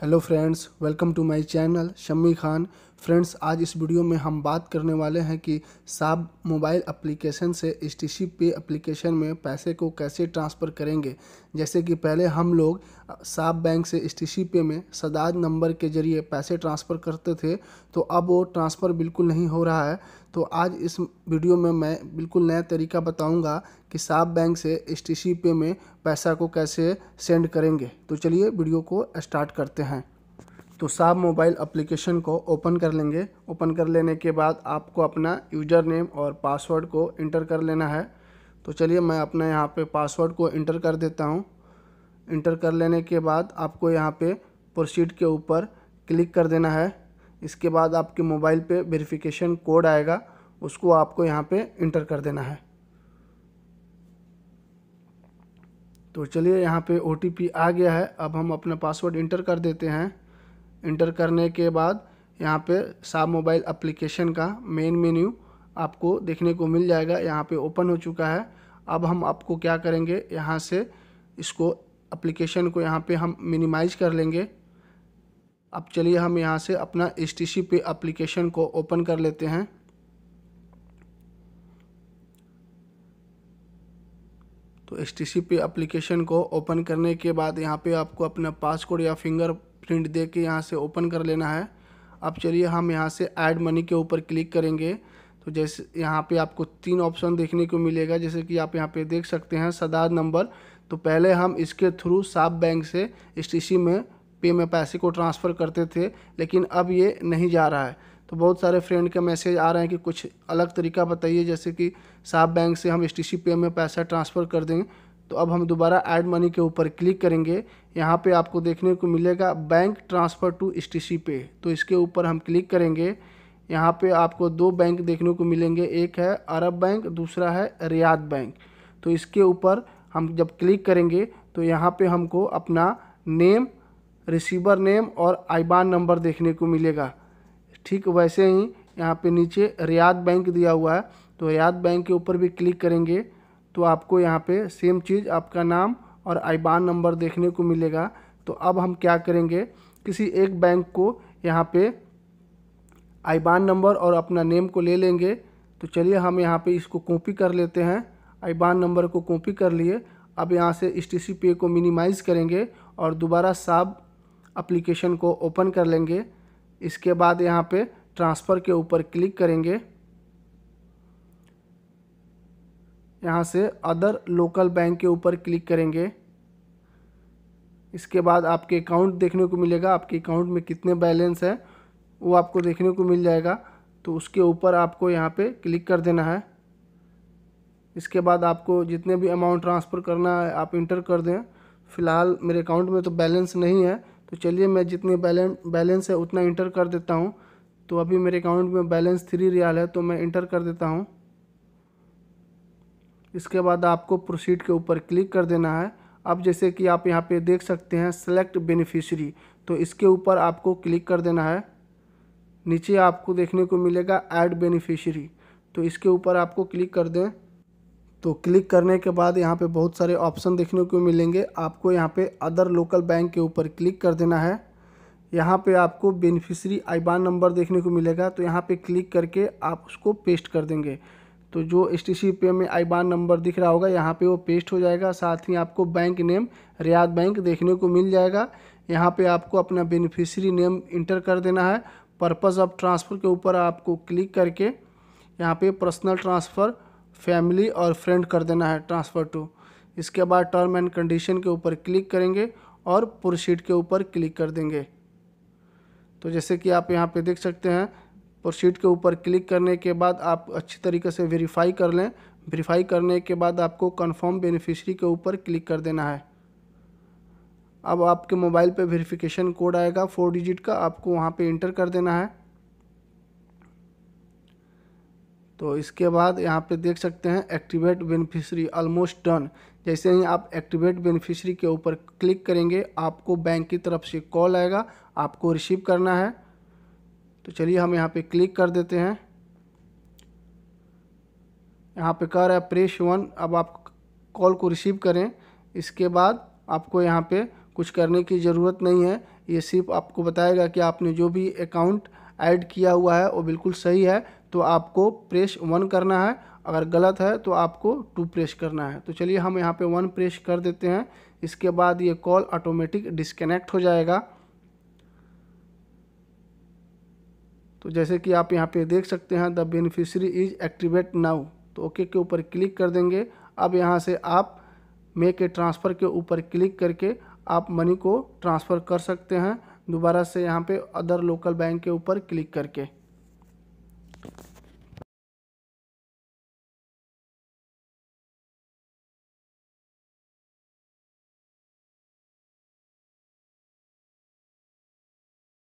hello friends welcome to my channel shammi khan friends आज इस video में हम बात करने वाले हैं कि साब मोबाइल एप्लीकेशन से एस टी पे एप्लीकेशन में पैसे को कैसे ट्रांसफ़र करेंगे जैसे कि पहले हम लोग साब बैंक से एस टी पे में सदाज नंबर के ज़रिए पैसे ट्रांसफ़र करते थे तो अब वो ट्रांसफ़र बिल्कुल नहीं हो रहा है तो आज इस वीडियो में मैं बिल्कुल नया तरीका बताऊँगा कि साब बैंक से एस टी पे में पैसा को कैसे सेंड करेंगे तो चलिए वीडियो को स्टार्ट करते हैं तो साब मोबाइल एप्लीकेशन को ओपन कर लेंगे ओपन कर लेने के बाद आपको अपना यूजर नेम और पासवर्ड को इंटर कर लेना है तो चलिए मैं अपना यहाँ पे पासवर्ड को इंटर कर देता हूँ इंटर कर लेने के बाद आपको यहाँ पे प्रोसीड के ऊपर क्लिक कर देना है इसके बाद आपके मोबाइल पे वेरिफिकेशन कोड आएगा उसको आपको यहाँ पे इंटर कर देना है तो चलिए यहाँ पे ओ आ गया है अब हम अपना पासवर्ड इंटर कर देते हैं इंटर करने के बाद यहाँ पे साब मोबाइल एप्लीकेशन का मेन मेन्यू आपको देखने को मिल जाएगा यहाँ पे ओपन हो चुका है अब हम आपको क्या करेंगे यहाँ से इसको एप्लीकेशन को यहाँ पे हम मिनिमाइज कर लेंगे अब चलिए हम यहाँ से अपना एस टी सी पे अप्लीकेशन को ओपन कर लेते हैं तो एस टी सी पे एप्लीकेशन को ओपन करने के बाद यहाँ पे आपको अपना पासकोड या फिंगर प्रिंट दे के यहाँ से ओपन कर लेना है अब चलिए हम यहाँ से ऐड मनी के ऊपर क्लिक करेंगे तो जैसे यहाँ पे आपको तीन ऑप्शन देखने को मिलेगा जैसे कि आप यहाँ पे देख सकते हैं सदार नंबर तो पहले हम इसके थ्रू साफ बैंक से एस में पे में पैसे को ट्रांसफ़र करते थे लेकिन अब ये नहीं जा रहा है तो बहुत सारे फ्रेंड के मैसेज आ रहे हैं कि कुछ अलग तरीका बताइए जैसे कि साफ बैंक से हम एस पे में पैसा ट्रांसफ़र कर देंगे तो अब हम दोबारा ऐड मनी के ऊपर क्लिक करेंगे यहाँ पे आपको देखने को मिलेगा बैंक ट्रांसफ़र टू एस पे तो इसके ऊपर हम क्लिक करेंगे यहाँ पे आपको दो बैंक देखने को मिलेंगे एक है अरब बैंक दूसरा है रियाद बैंक तो इसके ऊपर हम जब क्लिक करेंगे तो यहाँ पे हमको अपना नेम रिसीवर नेम और आईबान नंबर देखने को मिलेगा ठीक वैसे ही यहाँ पे नीचे रियाद बैंक दिया हुआ है तो रियाद बैंक के ऊपर भी क्लिक करेंगे तो आपको यहाँ पे सेम चीज़ आपका नाम और आईबान नंबर देखने को मिलेगा तो अब हम क्या करेंगे किसी एक बैंक को यहाँ पे आईबान नंबर और अपना नेम को ले लेंगे तो चलिए हम यहाँ पे इसको कॉपी कर लेते हैं आईबान नंबर को कॉपी कर लिए अब यहाँ से एस टी पे को मिनिमाइज़ करेंगे और दोबारा साब अप्लीकेशन को ओपन कर लेंगे इसके बाद यहाँ पर ट्रांसफ़र के ऊपर क्लिक करेंगे यहाँ से अदर लोकल बैंक के ऊपर क्लिक करेंगे इसके बाद आपके अकाउंट देखने को मिलेगा आपके अकाउंट में कितने बैलेंस है वो आपको देखने को मिल जाएगा तो उसके ऊपर आपको यहाँ पे क्लिक कर देना है इसके बाद आपको जितने भी अमाउंट ट्रांसफ़र करना है आप इंटर कर दें फ़िलहाल मेरे अकाउंट में तो बैलेंस नहीं है तो चलिए मैं जितने बैलें बैलेंस है उतना इंटर कर देता हूँ तो अभी मेरे अकाउंट में बैलेंस थ्री रियाल है तो मैं इंटर कर देता हूँ इसके बाद आपको प्रोसीड के ऊपर क्लिक कर देना है अब जैसे कि आप यहाँ पे देख सकते हैं सेलेक्ट बेनिफिशियरी तो इसके ऊपर आपको क्लिक कर देना है नीचे आपको देखने को मिलेगा ऐड बेनिफिशियरी तो इसके ऊपर आपको क्लिक कर दें तो क्लिक करने के बाद यहाँ पे बहुत सारे ऑप्शन देखने को मिलेंगे आपको यहाँ पे अदर लोकल बैंक के ऊपर क्लिक कर देना है यहाँ पे आपको बेनिफिशरी आईबान नंबर देखने को मिलेगा तो यहाँ पे क्लिक करके आप उसको पेस्ट कर देंगे तो जो एस टी पे में आईबान नंबर दिख रहा होगा यहाँ पे वो पेस्ट हो जाएगा साथ ही आपको बैंक नेम रियाद बैंक देखने को मिल जाएगा यहाँ पे आपको अपना बेनिफिशरी नेम इंटर कर देना है पर्पज़ ऑफ ट्रांसफ़र के ऊपर आपको क्लिक करके यहाँ पे पर्सनल ट्रांसफ़र फैमिली और फ्रेंड कर देना है ट्रांसफ़र टू इसके बाद टर्म एंड कंडीशन के ऊपर क्लिक करेंगे और प्रोसीड के ऊपर क्लिक कर देंगे तो जैसे कि आप यहाँ पर देख सकते हैं प्रोसीड के ऊपर क्लिक करने के बाद आप अच्छी तरीके से वेरीफाई कर लें वेरीफाई करने के बाद आपको कन्फर्म बेनिफिशरी के ऊपर क्लिक कर देना है अब आपके मोबाइल पे वेरिफिकेशन कोड आएगा फोर डिजिट का आपको वहाँ पे इंटर कर देना है तो इसके बाद यहाँ पे देख सकते हैं एक्टिवेट बेनिफिशरी ऑलमोस्ट डन जैसे ही आप एक्टिवेट बेनिफिशरी के ऊपर क्लिक करेंगे आपको बैंक की तरफ से कॉल आएगा आपको रिसीव करना है तो चलिए हम यहाँ पे क्लिक कर देते हैं यहाँ पे कह रहा है प्रेस वन अब आप कॉल को रिसीव करें इसके बाद आपको यहाँ पे कुछ करने की ज़रूरत नहीं है ये सिर्फ आपको बताएगा कि आपने जो भी अकाउंट ऐड किया हुआ है वो बिल्कुल सही है तो आपको प्रेस वन करना है अगर गलत है तो आपको टू प्रेस करना है तो चलिए हम यहाँ पे वन प्रेस कर देते हैं इसके बाद ये कॉल ऑटोमेटिक डिस्कनेक्ट हो जाएगा तो जैसे कि आप यहाँ पे देख सकते हैं the beneficiary is activate now तो ओके के ऊपर क्लिक कर देंगे अब यहाँ से आप मे के ट्रांसफ़र के ऊपर क्लिक करके आप मनी को ट्रांसफ़र कर सकते हैं दोबारा से यहाँ पे अदर लोकल बैंक के ऊपर क्लिक करके